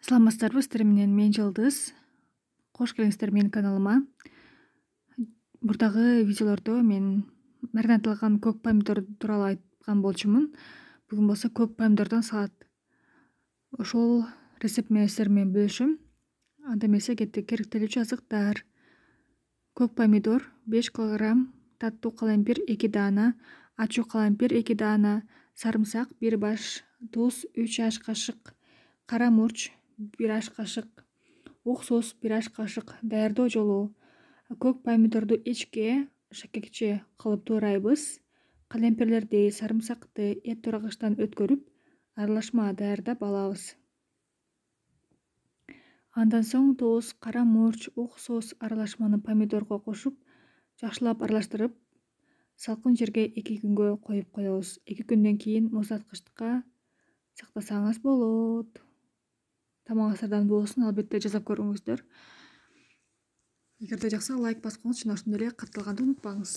саламатсыздарбы сиздер менен мен жылдыз кош келиңиздер менин каналыма мурдагы видеолордо мен марнадалган көк помидор тууралуу айткан болчумун бүгүн болсо көк помидордон салат ошол рецепт менен сиздер менен бөлүшөм анда эмесе кеттик керектелүүчү азыктар көк помидор беш килограмм таттуу калампир эки даана ачуу калампир эки даана сарымсак бир баш туз үч аш кашык кара мурч бир аш кашык уксус бир аш кашык даярдоо жолу көк помидорду ичке шакекче кылып туурайбыз калемперлерди сарымсакты эт туурагычтан өткөрүп аралашма даярдап алабыз андан соң тоз кара мурч уксус аралашманы помидорго кошуп жакшылап аралаштырып салкын жерге эки күнгө коюп коебуз эки күндөн кийин муздаткычка сактасаңыз болот тамагыңыздарданду болсун албетте жасап көрүңүздөр эгерде жакса лайк басып жана ошондой эле катталганды унутпаңыз